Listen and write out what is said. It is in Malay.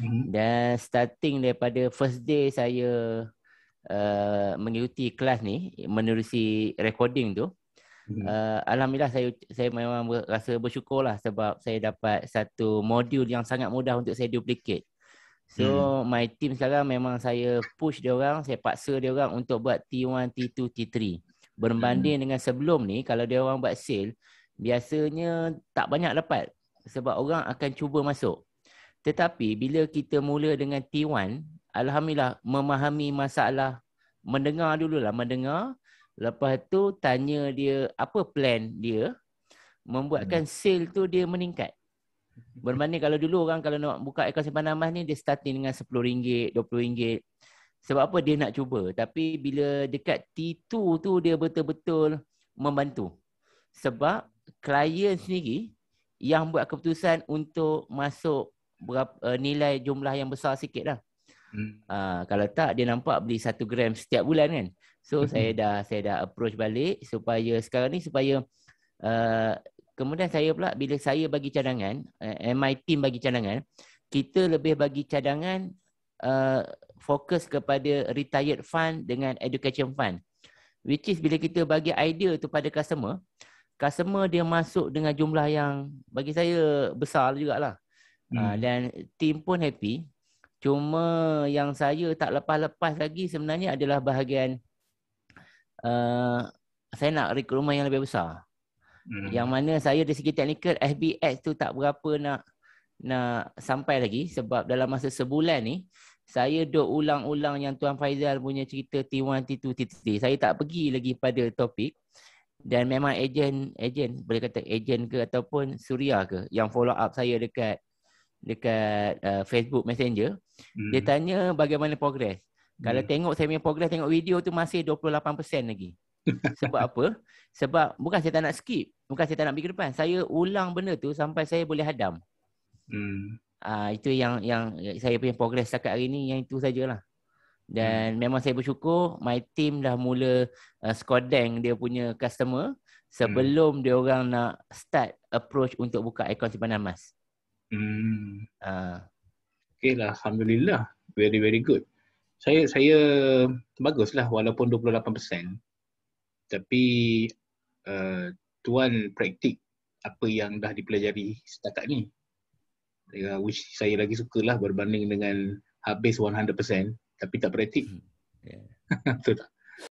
Mm-hmm. Dan starting daripada first day saya uh, mengikuti kelas ni menerusi recording tu mm-hmm. Uh, Alhamdulillah saya saya memang rasa bersyukur lah sebab saya dapat satu modul yang sangat mudah untuk saya duplicate So hmm. my team sekarang memang saya push dia orang, saya paksa dia orang untuk buat T1, T2, T3 Berbanding hmm. dengan sebelum ni kalau dia orang buat sale Biasanya tak banyak dapat sebab orang akan cuba masuk tetapi bila kita mula dengan T1, Alhamdulillah memahami masalah, mendengar dulu lah, mendengar. Lepas tu tanya dia apa plan dia, membuatkan hmm. sale tu dia meningkat. Bermakna kalau dulu orang kalau nak buka akaun simpanan emas ni, dia starting dengan RM10, RM20. Sebab apa dia nak cuba. Tapi bila dekat T2 tu dia betul-betul membantu. Sebab klien sendiri yang buat keputusan untuk masuk berapa, uh, nilai jumlah yang besar sikit lah. Hmm. Uh, kalau tak dia nampak beli satu gram setiap bulan kan. So hmm. saya dah saya dah approach balik supaya sekarang ni supaya uh, kemudian saya pula bila saya bagi cadangan, uh, eh, my team bagi cadangan, kita lebih bagi cadangan uh, fokus kepada retired fund dengan education fund. Which is bila kita bagi idea tu pada customer, customer dia masuk dengan jumlah yang bagi saya besar jugalah. Ah, hmm. uh, dan tim pun happy cuma yang saya tak lepas-lepas lagi sebenarnya adalah bahagian uh, saya nak rekrutmen yang lebih besar hmm. yang mana saya dari segi teknikal FBX tu tak berapa nak nak sampai lagi sebab dalam masa sebulan ni saya duk ulang-ulang yang Tuan Faizal punya cerita T1, T2, T3. Saya tak pergi lagi pada topik. Dan memang agent, agent boleh kata agent ke ataupun suria ke yang follow up saya dekat dekat uh, Facebook Messenger. Hmm. Dia tanya bagaimana progress. Kalau hmm. tengok saya punya progres tengok video tu masih 28% lagi. Sebab apa? Sebab bukan saya tak nak skip, bukan saya tak nak pergi ke depan. Saya ulang benda tu sampai saya boleh hadam. Hmm. uh, itu yang yang saya punya progres setakat hari ni yang itu sajalah. Dan hmm. memang saya bersyukur my team dah mula uh, scoring dia punya customer hmm. sebelum hmm. dia orang nak start approach untuk buka akaun simpanan emas. Hmm. Uh. Ah. Okay lah, Alhamdulillah. Very, very good. Saya, saya bagus lah walaupun 28%. Tapi uh, tuan praktik apa yang dah dipelajari setakat ni. Uh, which saya lagi sukalah berbanding dengan habis 100% tapi tak praktik. Hmm. Yeah. Betul tak?